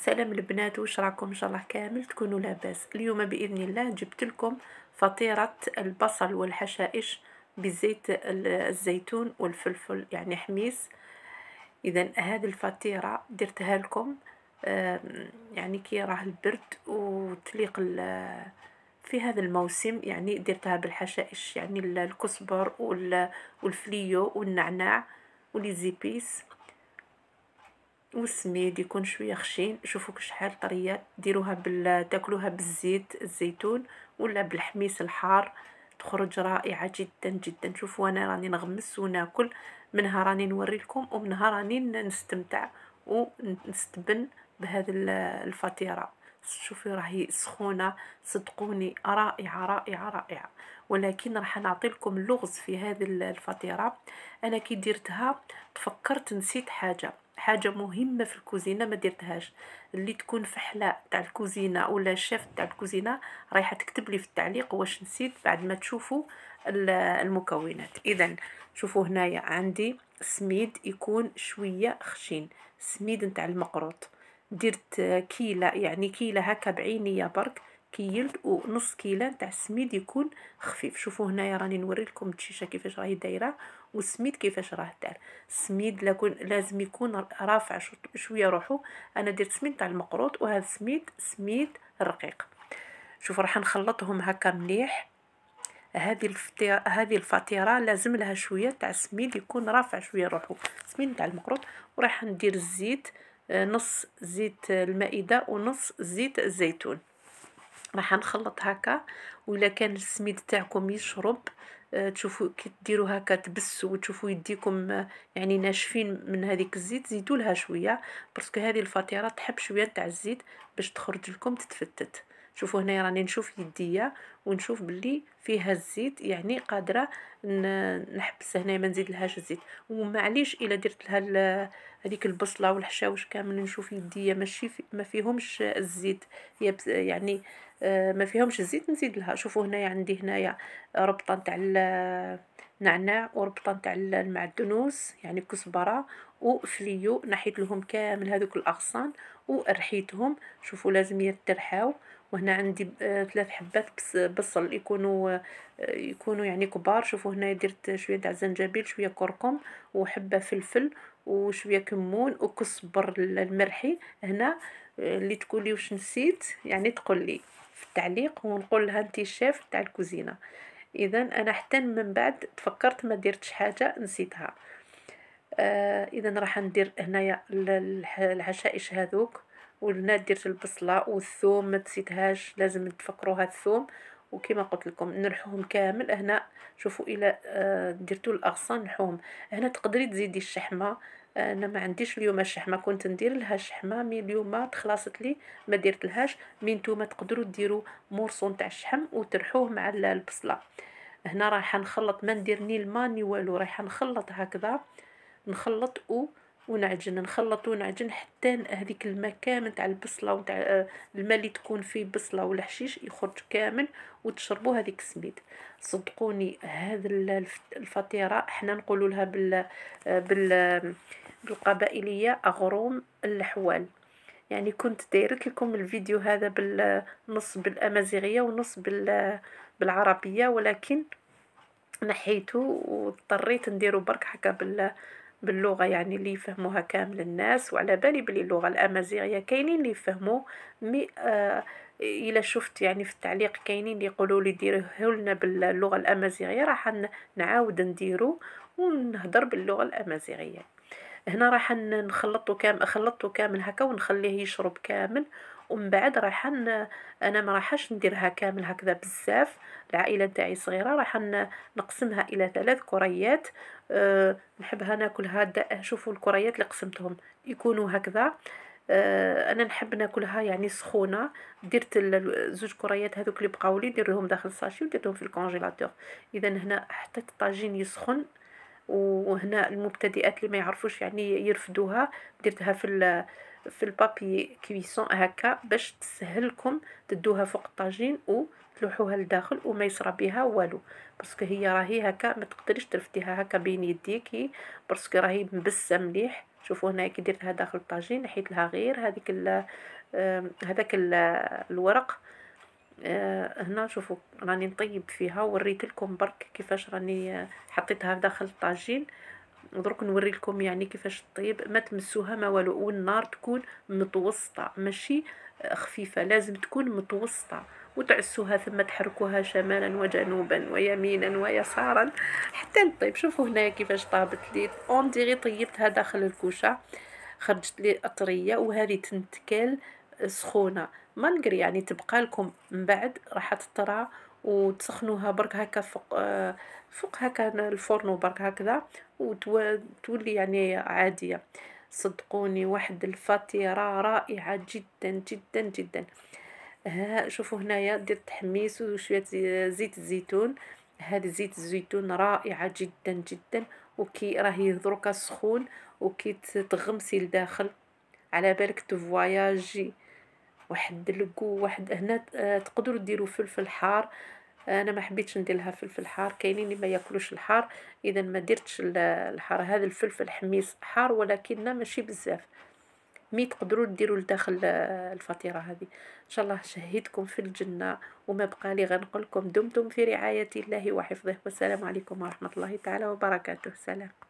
سلام البنات واش راكم ان شاء الله كامل تكونوا لاباس اليوم باذن الله جبت لكم فطيره البصل والحشائش بزيت الزيتون والفلفل يعني حميس اذا هذه الفطيره درتها لكم يعني كي راه البرد وتليق في هذا الموسم يعني درتها بالحشائش يعني الكزبر والفليو والنعناع وليزيبيس والسميد يكون شويه خشين شوفوا شحال طريه ديروها بال تاكلوها بالزيت الزيتون ولا بالحميس الحار تخرج رائعه جدا جدا شوفوا انا راني نغمس وناكل منها راني نوري لكم ومنها راني نستمتع ونستبن بهذه الفطيره شوفي راهي سخونه صدقوني رائعه رائعه رائعه ولكن راح نعطي لكم اللغز في هذه الفطيره انا كي درتها تفكرت نسيت حاجه حاجه مهمه في الكوزينه ما درتهاش اللي تكون فحله تاع الكوزينه ولا شيف تاع الكوزينه رايحه تكتب لي في التعليق واش نسيت بعد ما تشوفوا المكونات اذا شوفوا هنايا عندي سميد يكون شويه خشين سميد نتاع المقروط درت كيله يعني كيله هكا بعينيه برك كيلت ونص كيلان تاع السميد يكون خفيف شوفوا هنايا راني نوري لكم التشيشه كيفاش راهي دايره والسميد كيفاش راه دار السميد لازم يكون رافع شويه روحو انا درت سميد تاع المقروط وهذا السميد سميد رقيق شوفوا راح نخلطهم هكا مليح هذه الفطيره هذه الفطيره لازم لها شويه تاع السميد يكون رافع شويه روحو السميد تاع المقروط وراح ندير الزيت آه، نص زيت المائده ونص زيت الزيتون راح نخلط هكا ولا كان السميد تاعكم يشرب آه، تشوفوا كي ديروا هكا تبسوا وتشوفوا يديكم آه، يعني ناشفين من هذيك الزيت زيدوا لها شويه باسكو هذه الفطيره تحب شويه تاع الزيت باش تخرج لكم تتفتت شوفوا هنايا راني نشوف يديا ونشوف باللي فيها الزيت يعني قادره نحبس هنايا ما نزيدلهاش الزيت ومعليش الا درت لها هذيك البصله والحشاوش كامل نشوف يديا ماشي في ما فيهمش الزيت يعني آه، ما فيهمش الزيت نزيد لها شوفوا هنايا عندي هنايا ربطه نتاع النعناع وربطه نتاع المعدنوس يعني كزبره وفليو نحيت لهم كامل هذوك الاغصان ورحيتهم شوفوا لازم يترحاو وهنا عندي ثلاث حبات بصل يكونوا يكونوا يعني كبار شوفوا هنا درت شويه تاع زنجبيل شويه كركم وحبه فلفل وشويه كمون وكزبر المرحي هنا اللي تقولي واش نسيت يعني تقول لي في التعليق ونقول لها انت الشيف تاع الكوزينه اذا انا حتى من بعد تفكرت ما درتش حاجه نسيتها آه اذا راح ندير هنايا العشائش هذوك والبنات درت البصله والثوم ما تسيتهاش لازم تفكروها الثوم وكما قلت لكم نرحوهم كامل هنا شوفوا الى آه، درتو الاغصان نحوهم هنا تقدري تزيدي الشحمه انا ما عنديش اليوم الشحمه كنت ندير لها الشحمه مي اليوم تخلصت لي ما درت لهاش مي نتوما تقدروا ديروا مورصون تاع الشحم وترحوه مع البصله هنا رايحه نخلط ما ندير ني الماء ني والو رايحه نخلط هكذا نخلط و ونعجن نخلط ونعجن حتى هذيك الماء كامل تاع البصله وتاع الماء آه، اللي تكون فيه بصله ولا حشيش يخرج كامل وتشربوا هذيك السميد صدقوني هذا الفطيره حنا نقولوا لها بال آه، بال بالقبائليه اغروم الحوال يعني كنت دايرت لكم الفيديو هذا بالنص بالامازيغيه ونص بالعربيه ولكن نحيته واضطريت نديرو برك هكا بال باللغه يعني اللي يفهموها كامل الناس وعلى بالي بلي اللغه الامازيغيه كاينين اللي يفهموا مي آه الا شفت يعني في التعليق كاينين اللي يقولوا لي ديروه لنا باللغه الامازيغيه راح نعاود نديرو ونهضر باللغه الامازيغيه هنا راح نخلطو كامل خلطته كامل هكا ونخليه يشرب كامل ومن بعد راح انا ما راحش نديرها كامل هكذا بزاف العائله نتاعي صغيره راح نقسمها الى ثلاث كريات أه نحبها ناكلها شوفوا الكريات اللي قسمتهم يكونوا هكذا أه انا نحب ناكلها يعني سخونه درت زوج كريات هذوك اللي بقاو لي ندير داخل الساشي ودير في الكونجيلاتور اذا هنا حطيت الطاجين يسخن وهنا المبتدئات اللي ما يعرفوش يعني يرفدوها درتها في في البابي كويسون هكا باش تسهلكم تدوها فوق الطاجين وتلوحوها لداخل وما يصرى بها والو باسكو هي راهي هكا ما تقدريش ترفديها هكا بين يديكي باسكو راهي مبسه مليح شوفوا هنا كي درتها داخل الطاجين حيت لها غير هذيك هذاك الورق آه، هنا شوفوا راني نطيب فيها وريت لكم برك كيفاش راني حطيتها داخل الطاجين درك نوري لكم يعني كيفاش تطيب ما تمسوها ما والو والنار تكون متوسطه ماشي خفيفه لازم تكون متوسطه وتعسوها ثم تحركوها شمالا وجنوبا ويمينا ويسارا حتى نطيب شوفوا هنايا كيفاش طابت لي اون ديغي طيبتها داخل الكوشه خرجت لي اطريه وهذه تنتكال سخونه ما يعني تبقى لكم من بعد راح تطرى وتسخنوها برك هكا فوق آه، فوق هكا الفرن وبرك هكذا وتولي يعني عاديه صدقوني واحد الفطيره رائعه جدا جدا جدا ها شوفوا هنايا دير التحميس وشويه زيت الزيتون هذه زيت الزيتون رائعه جدا جدا وكي راهي دروكا سخون وكي تغمسي لداخل على بالك تفواياجي واحد الكو واحد هنا آه، تقدروا ديروا فلفل حار انا ما حبيتش ندير لها فلفل حار كاينين اللي ما ياكلوش الحار اذا ما درتش الحار هذا الفلفل حميص حار ولكن ماشي بزاف مي تقدروا ديروا لداخل آه، الفطيره هذه ان شاء الله شهيتكم في الجنه وما بقى لي غنقول لكم دمتم في رعايه الله وحفظه والسلام عليكم ورحمه الله تعالى وبركاته سلام